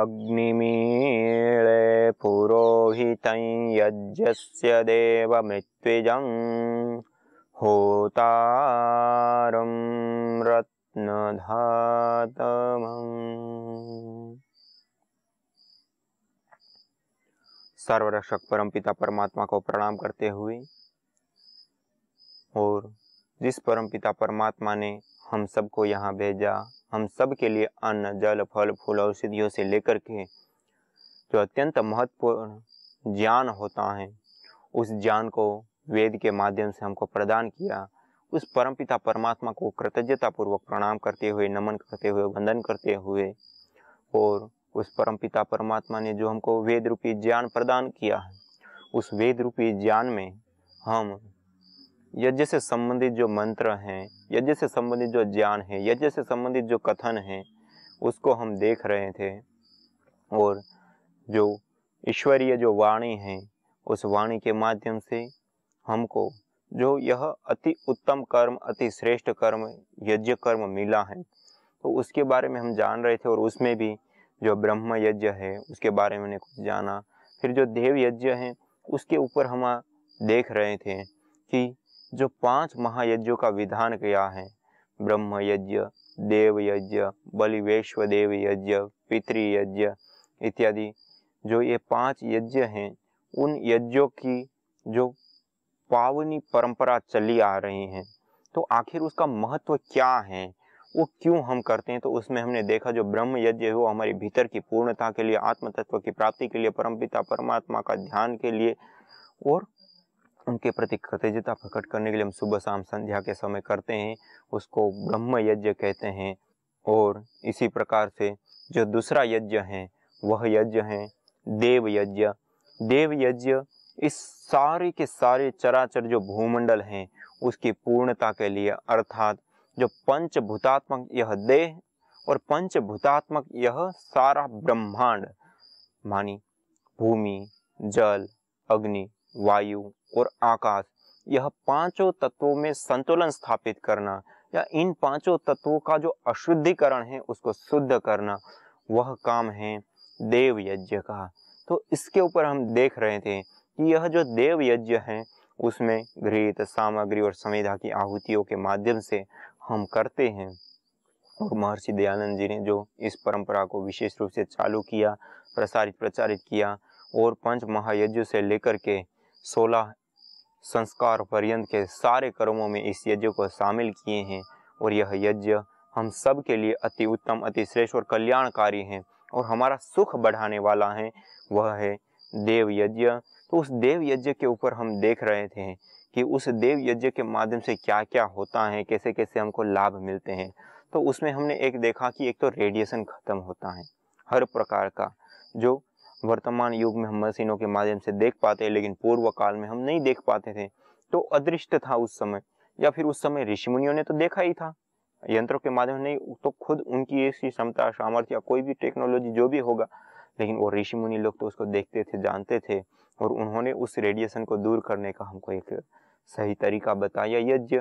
अग्निमीळे पुरोहितं यज्ञस्य देवमृत्विजम् होतारं रत्नधातमम् सर्वरक्षक परमपिता परमात्मा को प्रणाम करते हुए और जिस परमपिता परमात्मा ने हम सबको यहाँ भेजा हम सब के लिए अन्न जल फल फूल औषधियों से लेकर के जो अत्यंत महत्वपूर्ण ज्ञान होता है उस ज्ञान को वेद के माध्यम से हमको प्रदान किया उस परमपिता परमात्मा को कृतज्ञतापूर्वक प्रणाम करते हुए नमन करते हुए वंदन करते हुए और उस परमपिता परमात्मा ने जो हमको वेद रूपी ज्ञान प्रदान किया है उस वेद रूपी ज्ञान में हम यज्ञ से संबंधित जो मंत्र हैं यज्ञ से संबंधित जो ज्ञान है यज्ञ से संबंधित जो कथन है उसको हम देख रहे थे और जो ईश्वरीय जो वाणी है उस वाणी के माध्यम से हमको जो यह अति उत्तम कर्म अति श्रेष्ठ कर्म यज्ञ कर्म मिला है तो उसके बारे में हम जान रहे थे और उसमें भी जो ब्रह्म यज्ञ है उसके बारे में कुछ जाना फिर जो देव यज्ञ है उसके ऊपर हम देख रहे थे कि जो पांच महायज्ञों का विधान किया है ब्रह्म यज्ञ देव यज्ञ बलि देव यज्ञ पितृ यज्ञ इत्यादि जो ये पांच यज्ञ हैं उन यज्ञों की जो पावनी परंपरा चली आ रही है तो आखिर उसका महत्व क्या है वो क्यों हम करते हैं तो उसमें हमने देखा जो ब्रह्म यज्ञ है वो हमारे भीतर की पूर्णता के लिए आत्म तत्व की प्राप्ति के लिए परमपिता परमात्मा का ध्यान के लिए और उनके प्रति कृतज्ञता प्रकट करने के लिए हम सुबह शाम संध्या के समय करते हैं उसको ब्रह्म यज्ञ कहते हैं और इसी प्रकार से जो दूसरा यज्ञ है वह यज्ञ है देव यज्ञ देव यज्ञ इस सारे के सारे चराचर जो भूमंडल हैं उसकी पूर्णता के लिए अर्थात जो पंचभूतात्मक यह देह और पंचभूतात्मक यह सारा ब्रह्मांड मानी भूमि जल अग्नि वायु और आकाश यह पांचों तत्वों में संतुलन स्थापित करना या इन पांचों तत्वों का जो अशुद्धिकरण है उसको शुद्ध करना वह काम है देव यज्ञ का तो इसके ऊपर हम देख रहे थे कि यह जो देव यज्ञ है उसमें घृत सामग्री और संविधा की आहुतियों के माध्यम से हम करते हैं और महर्षि दयानंद जी ने जो इस परंपरा को विशेष रूप से चालू किया प्रसारित प्रचारित किया और पंच महायज्ञों से लेकर के सोलह संस्कार पर्यंत के सारे कर्मों में इस यज्ञ को शामिल किए हैं और यह यज्ञ हम सब के लिए अति उत्तम अति श्रेष्ठ और कल्याणकारी हैं और हमारा सुख बढ़ाने वाला है वह है देव यज्ञ तो उस देव यज्ञ के ऊपर हम देख रहे थे कि उस देव यज्ञ के माध्यम से क्या क्या होता है कैसे कैसे हमको लाभ मिलते हैं तो उसमें हमने एक देखा कि एक तो रेडिएशन ख़त्म होता है हर प्रकार का जो वर्तमान युग में हम मशीनों के माध्यम से देख पाते हैं लेकिन पूर्व काल में हम नहीं देख पाते थे तो अदृष्ट था उस समय या फिर उस समय ऋषि मुनियों ने तो देखा ही था यंत्रों के माध्यम नहीं तो खुद उनकी ऐसी क्षमता सामर्थ्य कोई भी टेक्नोलॉजी जो भी होगा लेकिन वो ऋषि मुनि लोग तो उसको देखते थे जानते थे और उन्होंने उस रेडिएशन को दूर करने का हमको एक सही तरीका बताया यज्ञ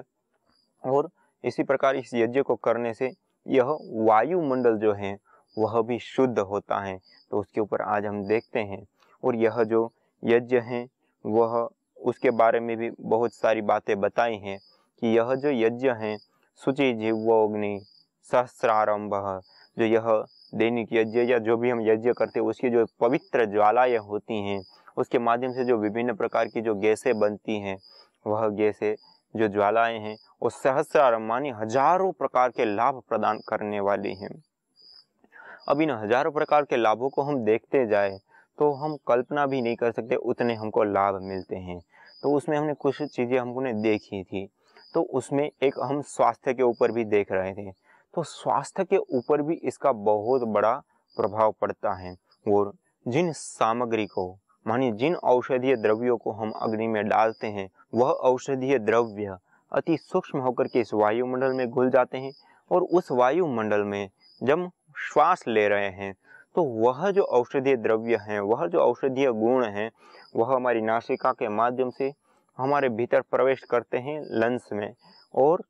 और इसी प्रकार इस यज्ञ को करने से यह वायुमंडल जो है वह भी शुद्ध होता है तो उसके ऊपर आज हम देखते हैं और यह जो यज्ञ हैं वह उसके बारे में भी बहुत सारी बातें बताई हैं कि यह जो यज्ञ हैं शुचि जीवोग्नि सहस्रारंभ जो यह दैनिक यज्ञ या जो भी हम यज्ञ करते हैं उसकी जो पवित्र ज्वालाएँ होती हैं उसके माध्यम से जो विभिन्न प्रकार की जो गैसें बनती हैं वह गैसें जो ज्वालाएँ हैं वो सहस्रारंभ मानी हजारों प्रकार के लाभ प्रदान करने वाली हैं अब इन हजारों प्रकार के लाभों को हम देखते जाए तो हम कल्पना भी नहीं कर सकते उतने हमको लाभ मिलते हैं तो उसमें हमने कुछ चीज़ें हमने देखी थी तो उसमें एक हम स्वास्थ्य के ऊपर भी देख रहे थे तो स्वास्थ्य के ऊपर भी इसका बहुत बड़ा प्रभाव पड़ता है और जिन सामग्री को मानिए जिन औषधीय द्रव्यों को हम अग्नि में डालते हैं वह औषधीय द्रव्य अति सूक्ष्म होकर के इस वायुमंडल में घुल जाते हैं और उस वायुमंडल में जब श्वास ले रहे हैं तो वह जो औषधीय द्रव्य हैं वह जो औषधीय गुण हैं वह हमारी नासिका के माध्यम से हमारे भीतर प्रवेश करते हैं लंग्स में और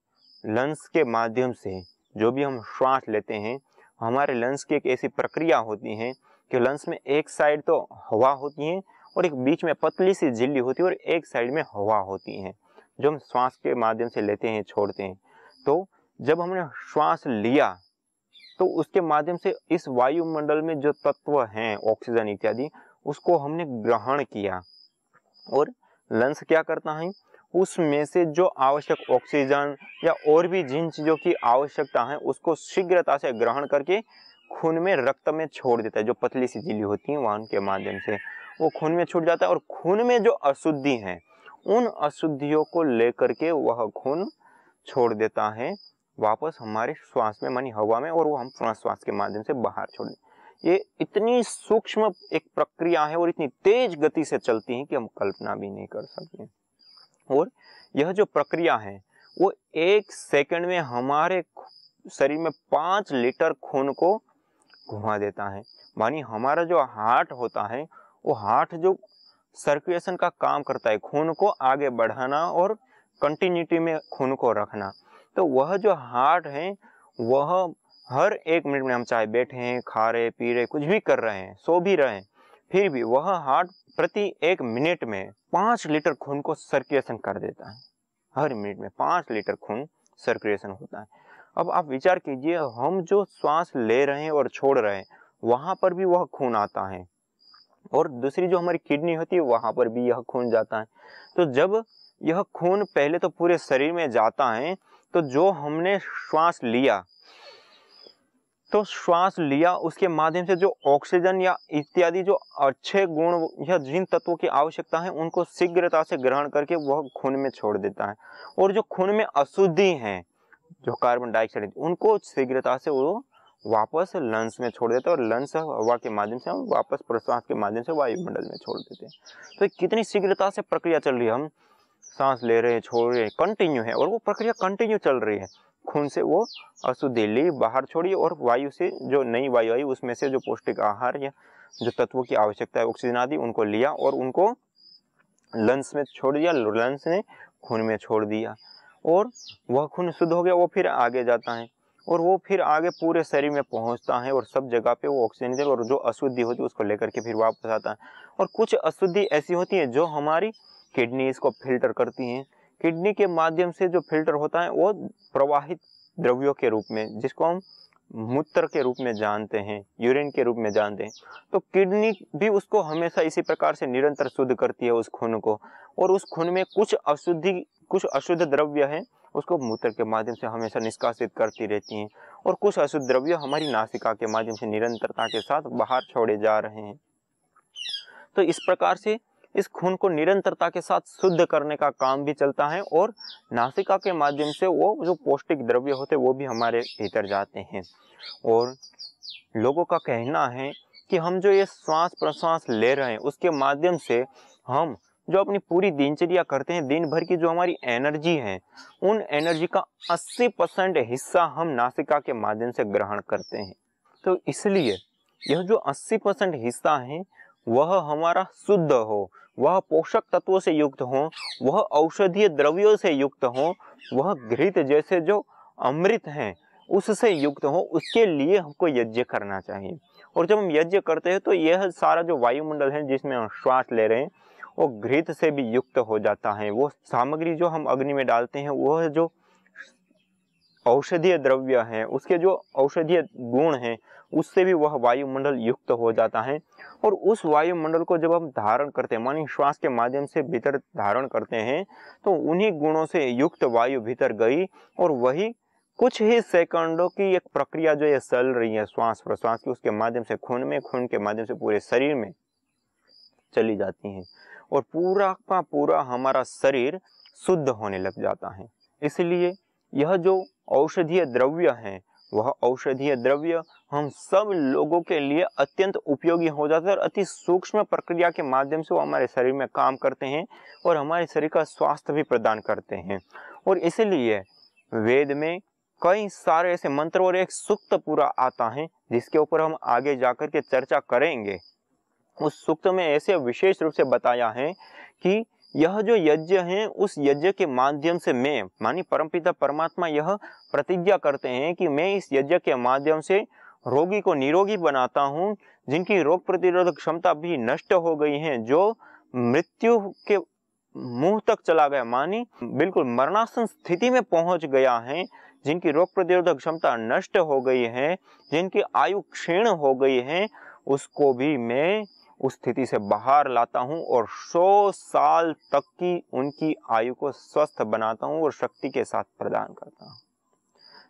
लंग्स के माध्यम से जो भी हम श्वास लेते हैं हमारे लंग्स की एक ऐसी प्रक्रिया होती है कि लंग्स में एक साइड तो हवा होती है और एक बीच में पतली सी झिल्ली होती है और एक साइड में हवा होती है जो हम श्वास के माध्यम से लेते हैं छोड़ते हैं तो जब हमने श्वास लिया तो उसके माध्यम से इस वायुमंडल में जो तत्व हैं ऑक्सीजन इत्यादि उसको हमने ग्रहण किया और लंस क्या करता है उसमें से जो आवश्यक ऑक्सीजन या और भी जिन चीज़ों की आवश्यकता है उसको शीघ्रता से ग्रहण करके खून में रक्त में छोड़ देता है जो पतली सी झीली होती है वाहन के माध्यम से वो खून में छूट जाता है और खून में जो अशुद्धि है उन अशुद्धियों को लेकर के वह खून छोड़ देता है वापस हमारे श्वास में मानी हवा में और वो हम श्वास के माध्यम से बाहर छोड़ दें ये इतनी सूक्ष्म एक प्रक्रिया है और इतनी तेज गति से चलती है कि हम कल्पना भी नहीं कर सकते और यह जो प्रक्रिया है वो एक सेकंड में हमारे शरीर में पांच लीटर खून को घुमा देता है मानी हमारा जो हार्ट होता है वो हार्ट जो सर्कुलेशन का काम करता है खून को आगे बढ़ाना और कंटिन्यूटी में खून को रखना तो वह जो हार्ट है वह हर एक मिनट में हम चाहे बैठे हैं खा रहे पी रहे कुछ भी कर रहे हैं सो भी रहे हैं फिर भी वह हार्ट प्रति एक मिनट में पाँच लीटर खून को सर्कुलेशन कर देता है हर मिनट में पाँच लीटर खून सर्कुलेशन होता है अब आप विचार कीजिए हम जो श्वास ले रहे हैं और छोड़ रहे हैं वहाँ पर भी वह खून आता है और दूसरी जो हमारी किडनी होती है वहाँ पर भी यह खून जाता है तो जब यह खून पहले तो पूरे शरीर में जाता है तो जो हमने श्वास लिया तो श्वास लिया उसके माध्यम से जो ऑक्सीजन या इत्यादि जो अच्छे गुण या जिन तत्वों की आवश्यकता है उनको शीघ्रता से ग्रहण करके वह खून में छोड़ देता है और जो खून में अशुद्धि है जो कार्बन डाइऑक्साइड उनको शीघ्रता से वो वापस लंग्स में छोड़ देते हैं और लंग्स हवा के माध्यम से हम वापस प्रश्वास के माध्यम से वायुमंडल में छोड़ देते हैं तो कितनी शीघ्रता से प्रक्रिया चल रही है हम सांस ले रहे हैं छोड़ रहे हैं कंटिन्यू है और वो प्रक्रिया कंटिन्यू चल रही है खून से वो अशुद्धि ली बाहर छोड़ी और वायु से जो नई वायु आई उसमें से जो पौष्टिक आहार या जो तत्वों की आवश्यकता है ऑक्सीजन आदि उनको लिया और उनको लंग्स में छोड़ दिया लंग्स ने खून में छोड़ दिया और वह खून शुद्ध हो गया वो फिर आगे जाता है और वो फिर आगे पूरे शरीर में पहुंचता है और सब जगह पे वो ऑक्सीजन और जो अशुद्धि होती है उसको लेकर के फिर वापस आता है और कुछ अशुद्धि ऐसी होती है जो हमारी किडनी इसको फिल्टर करती हैं किडनी के माध्यम से जो फिल्टर होता है वो प्रवाहित द्रव्यों के रूप में जिसको हम मूत्र के रूप में जानते हैं यूरिन के रूप में जानते हैं तो किडनी भी उसको हमेशा इसी प्रकार से निरंतर शुद्ध करती है उस खून को और उस खून में कुछ अशुद्धि कुछ अशुद्ध द्रव्य हैं उसको मूत्र के माध्यम से हमेशा निष्कासित करती रहती हैं और कुछ अशुद्ध द्रव्य हमारी नासिका के माध्यम से निरंतरता के साथ बाहर छोड़े जा रहे हैं तो इस प्रकार से इस खून को निरंतरता के साथ शुद्ध करने का काम भी चलता है और नासिका के माध्यम से वो जो पौष्टिक द्रव्य होते वो भी हमारे भीतर जाते हैं और लोगों का कहना है कि हम जो ये श्वास प्रश्वास ले रहे हैं उसके माध्यम से हम जो अपनी पूरी दिनचर्या करते हैं दिन भर की जो हमारी एनर्जी है उन एनर्जी का 80 परसेंट हिस्सा हम नासिका के माध्यम से ग्रहण करते हैं तो इसलिए यह जो 80 परसेंट हिस्सा है वह हमारा शुद्ध हो वह पोषक तत्वों से युक्त हो वह औषधीय द्रव्यों से युक्त हो वह घृत जैसे जो अमृत हैं उससे युक्त हो उसके लिए हमको यज्ञ करना चाहिए और जब हम यज्ञ करते हैं तो यह सारा जो वायुमंडल है जिसमें हम श्वास ले रहे हैं वो घृत से भी युक्त हो जाता है वो सामग्री जो हम अग्नि में डालते हैं वह जो औषधीय द्रव्य हैं उसके जो औषधीय गुण हैं उससे भी वह वायुमंडल युक्त हो जाता है और उस वायुमंडल को जब हम धारण करते हैं मानी श्वास के माध्यम से भीतर धारण करते हैं तो उन्हीं गुणों से युक्त वायु भीतर गई और वही कुछ ही सेकंडों की एक प्रक्रिया जो ये चल रही है श्वास प्रश्वास की उसके माध्यम से खून में खून के माध्यम से पूरे शरीर में चली जाती है और पूरा का पूरा हमारा शरीर शुद्ध होने लग जाता है इसलिए यह जो औषधीय द्रव्य है वह औषधीय द्रव्य हम सब लोगों के लिए अत्यंत उपयोगी हो जाते हैं और अति सूक्ष्म प्रक्रिया के माध्यम से वो हमारे शरीर में काम करते हैं और हमारे शरीर का स्वास्थ्य भी प्रदान करते हैं और इसलिए वेद में कई सारे ऐसे मंत्र और एक सूक्त पूरा आता है जिसके ऊपर हम आगे जाकर के चर्चा करेंगे उस सूक्त में ऐसे विशेष रूप से बताया है कि यह जो यज्ञ है उस यज्ञ के माध्यम से मैं मानी परमपिता परमात्मा यह प्रतिज्ञा करते हैं कि मैं इस यज्ञ के माध्यम से रोगी को निरोगी बनाता हूँ जिनकी रोग प्रतिरोधक क्षमता भी नष्ट हो गई है जो मृत्यु के मुंह तक चला गया मानी बिल्कुल मरणासन स्थिति में पहुंच गया है जिनकी रोग प्रतिरोधक क्षमता नष्ट हो गई है जिनकी आयु क्षीण हो गई है उसको भी मैं उस स्थिति से बाहर लाता हूँ और 100 साल तक की उनकी आयु को स्वस्थ बनाता हूँ और शक्ति के साथ प्रदान करता हूँ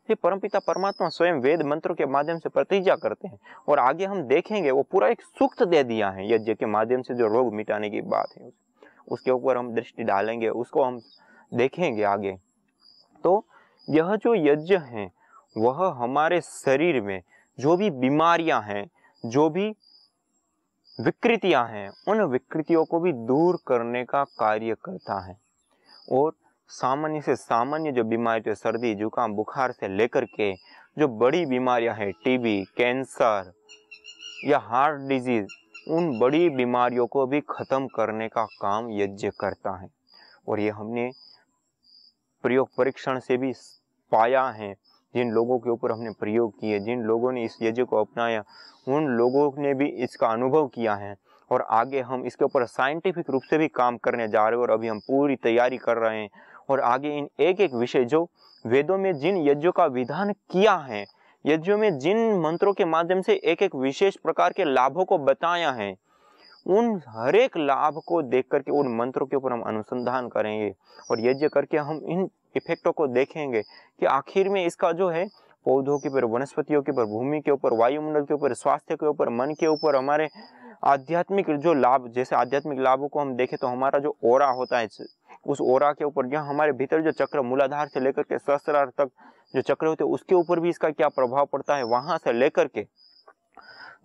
ही परमपिता परमात्मा स्वयं वेद मंत्रों के माध्यम से प्रतिज्ञा करते हैं और आगे हम देखेंगे वो पूरा एक सूक्त दे दिया है यज्ञ के माध्यम से जो रोग मिटाने की बात है उसके ऊपर हम दृष्टि डालेंगे उसको हम देखेंगे आगे तो यह जो यज्ञ है वह हमारे शरीर में जो भी बीमारियां हैं जो भी विकृतियां हैं उन विकृतियों को भी दूर करने का कार्य करता है और सामान्य से सामान्य जो बीमारी जो सर्दी जुकाम बुखार से लेकर के जो बड़ी बीमारियां हैं टीबी कैंसर या हार्ट डिजीज़ उन बड़ी बीमारियों को भी ख़त्म करने का काम यज्ञ करता है और ये हमने प्रयोग परीक्षण से भी पाया है जिन लोगों के ऊपर हमने प्रयोग किए जिन लोगों ने इस यज्ञ को अपनाया उन लोगों ने भी इसका अनुभव किया है और आगे हम इसके ऊपर साइंटिफिक रूप से भी काम करने जा रहे हैं और अभी हम पूरी तैयारी कर रहे हैं और आगे इन एक एक विषय जो वेदों में जिन यज्ञों का विधान किया है यज्ञों में जिन मंत्रों के माध्यम से एक एक विशेष प्रकार के लाभों को बताया है उन हर एक लाभ को देख करके उन मंत्रों के ऊपर हम अनुसंधान करेंगे और यज्ञ करके हम इन इफेक्टों को देखेंगे कि आखिर में इसका जो है पौधों के ऊपर वनस्पतियों के ऊपर भूमि के ऊपर वायुमंडल के ऊपर स्वास्थ्य के ऊपर मन के ऊपर हमारे आध्यात्मिक जो लाभ जैसे आध्यात्मिक लाभों को हम देखें तो हमारा जो ओरा होता है उस ओरा के ऊपर या हमारे भीतर जो चक्र मूलाधार से लेकर के सहस्रार तक जो चक्र होते हैं उसके ऊपर भी इसका क्या प्रभाव पड़ता है वहां से लेकर के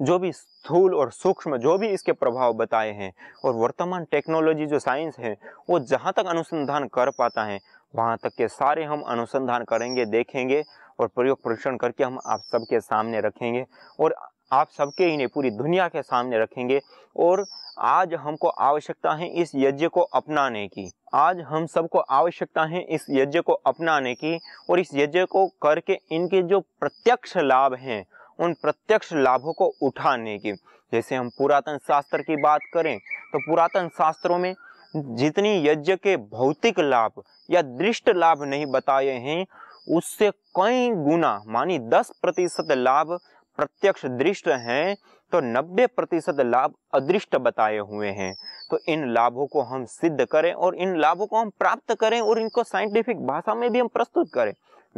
जो भी स्थूल और सूक्ष्म जो भी इसके प्रभाव बताए हैं और वर्तमान टेक्नोलॉजी जो साइंस है वो जहाँ तक अनुसंधान कर पाता है वहाँ तक के सारे हम अनुसंधान करेंगे देखेंगे और प्रयोग परीक्षण करके हम आप सबके सामने रखेंगे और आप सबके इन्हें पूरी दुनिया के सामने रखेंगे और आज हमको आवश्यकता है इस यज्ञ को अपनाने की आज हम सबको आवश्यकता है इस यज्ञ को अपनाने की और इस यज्ञ को करके इनके जो प्रत्यक्ष लाभ हैं उन प्रत्यक्ष लाभों को उठाने की जैसे हम पुरातन शास्त्र की बात करें तो पुरातन शास्त्रों में जितनी यज्ञ के भौतिक लाभ या दृष्ट लाभ नहीं बताए हैं उससे कई गुना मानी दस प्रतिशत लाभ प्रत्यक्ष दृष्ट हैं तो 90 प्रतिशत लाभ अदृष्ट बताए हुए हैं तो इन लाभों को हम सिद्ध करें और इन लाभों को हम प्राप्त करें और इनको साइंटिफिक भाषा में भी हम प्रस्तुत करें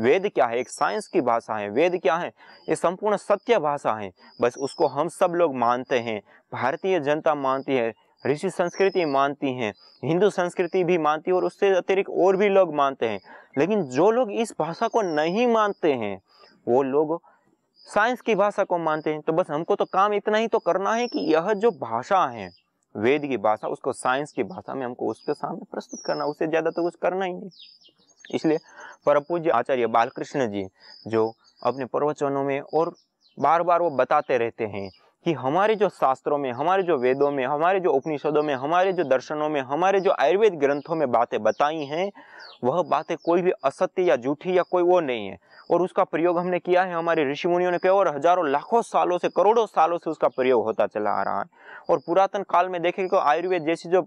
वेद क्या है एक साइंस की भाषा है वेद क्या है ये संपूर्ण सत्य भाषा है बस उसको हम सब लोग मानते हैं भारतीय जनता मानती है ऋषि संस्कृति मानती हैं हिंदू संस्कृति भी मानती है और उससे अतिरिक्त और भी लोग मानते हैं लेकिन जो लोग इस भाषा को नहीं मानते हैं वो लोग साइंस की भाषा को मानते हैं तो बस हमको तो काम इतना ही तो करना है कि यह जो भाषा है वेद की भाषा उसको साइंस की भाषा में हमको उसके सामने प्रस्तुत करना उससे ज़्यादा तो कुछ करना ही नहीं इसलिए परम पूज्य आचार्य बालकृष्ण जी जो अपने प्रवचनों में और बार बार वो बताते रहते हैं कि हमारे जो शास्त्रों में हमारे जो वेदों में हमारे जो उपनिषदों में हमारे जो दर्शनों में हमारे जो आयुर्वेद ग्रंथों में बातें बताई हैं वह बातें कोई भी असत्य या झूठी या कोई वो नहीं है और उसका प्रयोग हमने किया है हमारे ऋषि मुनियों ने किया और हजारों लाखों सालों से करोड़ों सालों से उसका प्रयोग होता चला आ रहा है और पुरातन काल में देखें तो आयुर्वेद जैसी जो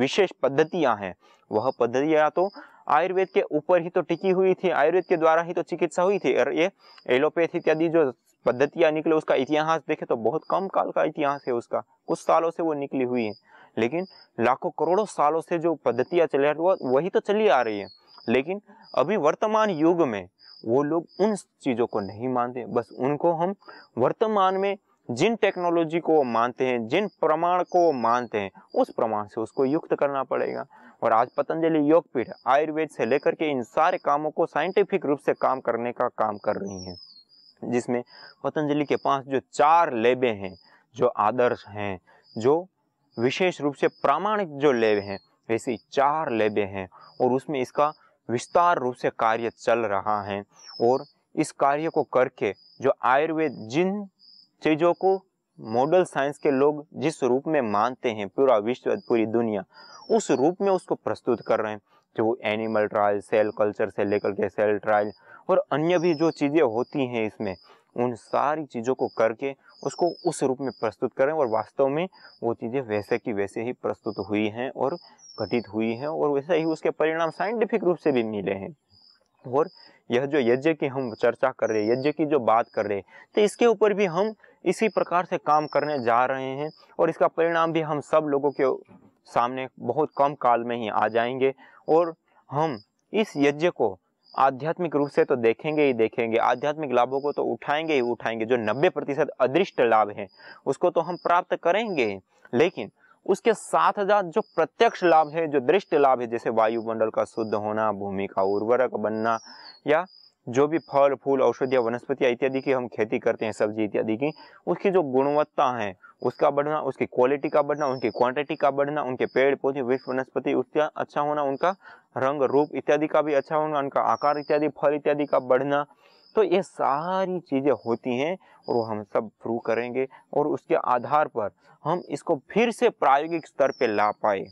विशेष पद्धतियाँ हैं वह पद्धतियाँ तो आयुर्वेद के ऊपर ही तो टिकी हुई थी आयुर्वेद के द्वारा ही तो चिकित्सा हुई थी और ये एलोपैथी इत्यादि जो पद्धतियाँ निकले उसका इतिहास देखे तो बहुत कम काल का इतिहास है उसका कुछ सालों से वो निकली हुई है लेकिन लाखों करोड़ों सालों से जो पद्धतियाँ चले वही तो चली आ रही है लेकिन अभी वर्तमान युग में वो लोग उन चीज़ों को नहीं मानते बस उनको हम वर्तमान में जिन टेक्नोलॉजी को मानते हैं जिन प्रमाण को मानते हैं उस प्रमाण से उसको युक्त करना पड़ेगा और आज पतंजलि योगपीठ आयुर्वेद से लेकर के इन सारे कामों को साइंटिफिक रूप से काम करने का काम कर रही है जिसमें पतंजलि के पास जो चार लेबे हैं जो आदर्श हैं जो विशेष रूप से प्रामाणिक जो लेब हैं ऐसी चार लेबे हैं और उसमें इसका विस्तार रूप से कार्य चल रहा है और इस कार्य को करके जो आयुर्वेद जिन चीज़ों को मॉडल साइंस के लोग जिस रूप में मानते हैं पूरा विश्व पूरी दुनिया उस रूप में उसको प्रस्तुत कर रहे हैं जो एनिमल ट्रायल सेल कल्चर से लेकर के सेल ट्रायल और अन्य भी जो चीज़ें होती हैं इसमें उन सारी चीज़ों को करके उसको उस रूप में प्रस्तुत करें और वास्तव में वो चीज़ें वैसे की वैसे ही प्रस्तुत हुई हैं और घटित हुई हैं और वैसे ही उसके परिणाम साइंटिफिक रूप से भी मिले हैं और यह जो यज्ञ की हम चर्चा कर रहे हैं यज्ञ की जो बात कर रहे हैं तो इसके ऊपर भी हम इसी प्रकार से काम करने जा रहे हैं और इसका परिणाम भी हम सब लोगों के सामने बहुत कम काल में ही आ जाएंगे और हम इस यज्ञ को आध्यात्मिक रूप से तो देखेंगे ही देखेंगे आध्यात्मिक लाभों को तो उठाएंगे ही उठाएंगे जो 90 प्रतिशत अदृष्ट लाभ हैं उसको तो हम प्राप्त करेंगे लेकिन उसके साथ साथ जो प्रत्यक्ष लाभ है जो दृष्ट लाभ है जैसे वायुमंडल का शुद्ध होना भूमि का उर्वरक बनना या जो भी फल फूल औषधिया वनस्पतियाँ इत्यादि की हम खेती करते हैं सब्जी इत्यादि की उसकी जो गुणवत्ता है उसका बढ़ना उसकी क्वालिटी का बढ़ना उनकी क्वांटिटी का बढ़ना उनके पेड़ पौधे विश्व वनस्पति उसका अच्छा होना उनका रंग रूप इत्यादि का भी अच्छा होना उनका आकार इत्यादि फल इत्यादि का बढ़ना तो ये सारी चीज़ें होती हैं और वो हम सब प्रूव करेंगे और उसके आधार पर हम इसको फिर से प्रायोगिक स्तर पर ला पाए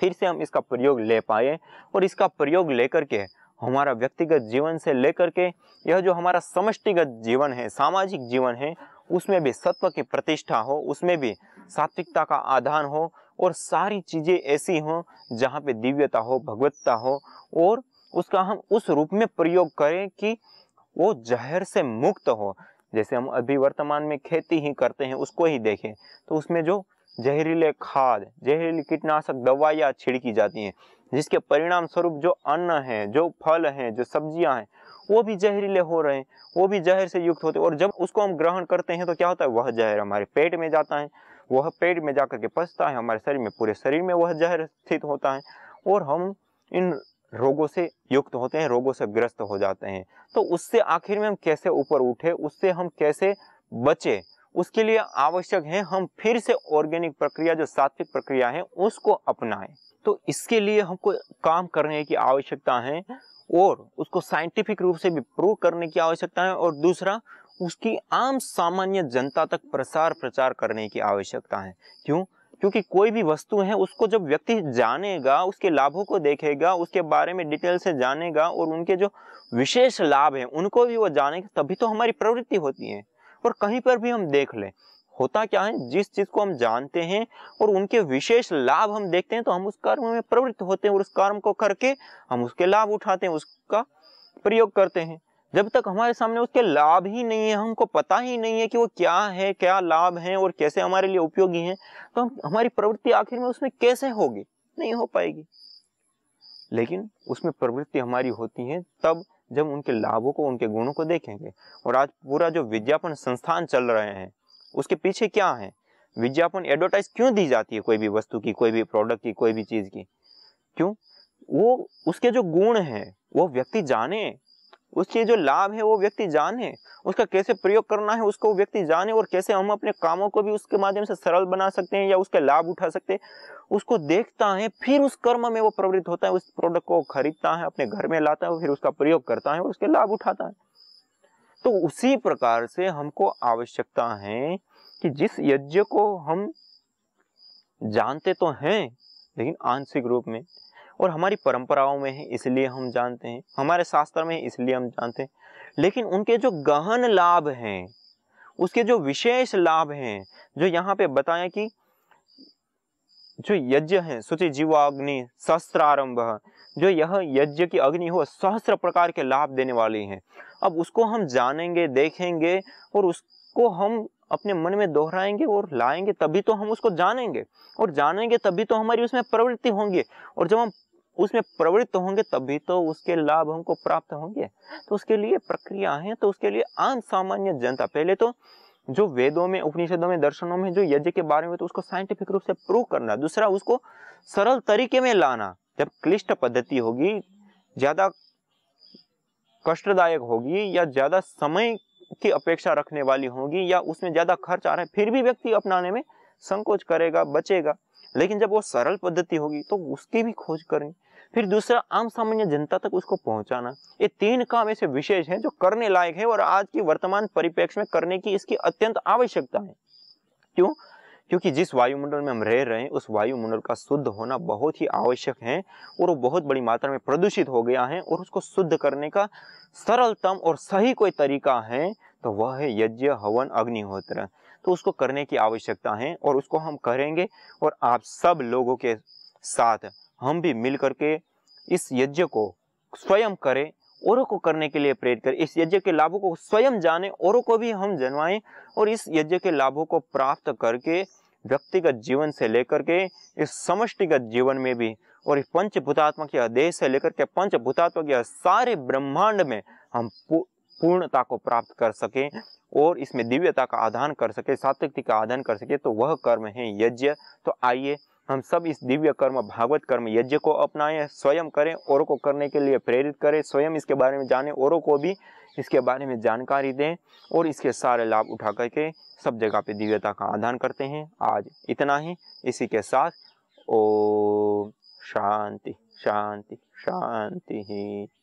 फिर से हम इसका प्रयोग ले पाए और इसका प्रयोग लेकर के हमारा व्यक्तिगत जीवन से लेकर के यह जो हमारा समष्टिगत जीवन है सामाजिक जीवन है उसमें भी सत्व की प्रतिष्ठा हो उसमें भी सात्विकता का आधान हो और सारी चीज़ें ऐसी हों जहाँ पे दिव्यता हो भगवत्ता हो और उसका हम उस रूप में प्रयोग करें कि वो जहर से मुक्त हो जैसे हम अभी वर्तमान में खेती ही करते हैं उसको ही देखें तो उसमें जो जहरीले खाद जहरीली कीटनाशक दवाइयाँ छिड़की जाती हैं जिसके परिणाम स्वरूप जो अन्न है जो फल हैं जो सब्जियां हैं वो भी जहरीले हो रहे हैं वो भी जहर से युक्त होते हैं और जब उसको हम ग्रहण करते हैं तो क्या होता है वह जहर हमारे पेट में जाता है वह पेट में जाकर के पसता है हमारे शरीर में पूरे शरीर में वह जहर स्थित होता है और हम इन रोगों से युक्त होते हैं रोगों से ग्रस्त हो जाते हैं तो उससे आखिर में हम कैसे ऊपर उठे उससे हम कैसे बचे उसके लिए आवश्यक है हम फिर से ऑर्गेनिक प्रक्रिया जो सात्विक प्रक्रिया है उसको अपनाएं तो इसके लिए हमको काम करने की आवश्यकता है और उसको साइंटिफिक रूप से भी प्रूव करने की आवश्यकता है और दूसरा उसकी आम सामान्य जनता तक प्रसार प्रचार करने की आवश्यकता है क्यों क्योंकि कोई भी वस्तु है उसको जब व्यक्ति जानेगा उसके लाभों को देखेगा उसके बारे में डिटेल से जानेगा और उनके जो विशेष लाभ हैं उनको भी वो जानेगा तभी तो हमारी प्रवृत्ति होती है पर कहीं पर भी हम देख लें होता क्या है जिस चीज को हम जानते हैं और उनके विशेष लाभ हम देखते हैं तो हम उस कर्म में प्रवृत्त होते हैं और उस कर्म को करके हम उसके लाभ उठाते हैं उसका प्रयोग करते हैं जब तक हमारे सामने उसके लाभ ही नहीं है हमको पता ही नहीं है कि वो क्या है क्या लाभ है और कैसे हमारे लिए उपयोगी है तो हम हमारी प्रवृत्ति आखिर में उसमें कैसे होगी नहीं हो पाएगी लेकिन उसमें प्रवृत्ति हमारी होती है तब जब उनके लाभों को उनके गुणों को देखेंगे और आज पूरा जो विज्ञापन संस्थान चल रहे हैं उसके पीछे क्या है विज्ञापन एडवर्टाइज क्यों दी जाती है कोई भी वस्तु की कोई भी प्रोडक्ट की कोई भी चीज़ की क्यों वो उसके जो गुण हैं वो व्यक्ति जाने उसके जो लाभ है वो व्यक्ति जाने उसका कैसे प्रयोग करना है उसको व्यक्ति जाने और कैसे हम अपने कामों को भी उसके माध्यम से सरल बना सकते हैं या उसके लाभ उठा सकते हैं उसको देखता है फिर उस कर्म में वो प्रवृत्त होता है उस प्रोडक्ट को खरीदता है अपने घर में लाता है फिर उसका प्रयोग करता है और उसके लाभ उठाता है तो उसी प्रकार से हमको आवश्यकता है कि जिस यज्ञ को हम जानते तो हैं लेकिन आंशिक रूप में और हमारी परंपराओं में है इसलिए हम जानते हैं हमारे शास्त्र में है इसलिए हम जानते हैं लेकिन उनके जो गहन लाभ हैं उसके जो विशेष लाभ हैं जो यहाँ पे बताया कि जो यज्ञ है सुचि जीवाग्नि आरंभ जो यह यज्ञ की अग्नि हो सहस्त्र प्रकार के लाभ देने वाली है अब उसको हम जानेंगे देखेंगे और उसको हम अपने मन में दोहराएंगे और लाएंगे तभी तो हम उसको जानेंगे और जानेंगे तभी तो हमारी उसमें प्रवृत्ति होंगी और जब हम उसमें प्रवृत्त होंगे तभी तो उसके लाभ हमको प्राप्त होंगे तो उसके लिए प्रक्रिया है तो उसके लिए आम सामान्य जनता पहले तो जो वेदों में उपनिषदों में दर्शनों में जो यज्ञ के बारे में तो उसको साइंटिफिक रूप से प्रूव करना दूसरा उसको सरल तरीके में लाना जब क्लिष्ट पद्धति होगी ज्यादा कष्टदायक होगी या ज्यादा समय की अपेक्षा रखने वाली होगी या उसमें ज्यादा खर्च आ रहा है फिर भी व्यक्ति अपनाने में संकोच करेगा बचेगा लेकिन जब वो सरल पद्धति होगी तो उसकी भी खोज करें फिर दूसरा आम सामान्य जनता तक उसको पहुंचाना ये तीन काम ऐसे विशेष हैं जो करने लायक है और आज की वर्तमान परिप्रेक्ष्य में करने की इसकी अत्यंत आवश्यकता है क्यों क्योंकि जिस वायुमंडल में हम रह रहे हैं उस वायुमंडल का शुद्ध होना बहुत ही आवश्यक है और वो बहुत बड़ी मात्रा में प्रदूषित हो गया है और उसको शुद्ध करने का सरलतम और सही कोई तरीका है तो वह है यज्ञ हवन अग्निहोत्र तो उसको करने की आवश्यकता है और उसको हम करेंगे और आप सब लोगों के साथ हम भी मिल करके इस यज्ञ को स्वयं करें औरों को करने के लिए प्रेरित करें इस यज्ञ के लाभों को स्वयं जाने औरों को भी हम जनवाएं और इस यज्ञ के लाभों को प्राप्त करके व्यक्तिगत जीवन से लेकर के इस समष्टिगत जीवन में भी और इस पंचभूतात्मा के आदेश से लेकर के पंचभूतात्मा के सारे ब्रह्मांड में हम पूर्णता को प्राप्त कर सके और इसमें दिव्यता का आधान कर सके सात्विकता का आधान कर सके तो वह कर्म है यज्ञ तो आइए हम सब इस दिव्य कर्म भागवत कर्म यज्ञ को अपनाएं स्वयं करें औरों को करने के लिए प्रेरित करें स्वयं इसके बारे में जानें औरों को भी इसके बारे में जानकारी दें और इसके सारे लाभ उठा करके सब जगह पे दिव्यता का आधान करते हैं आज इतना ही इसी के साथ ओ शांति शांति शांति ही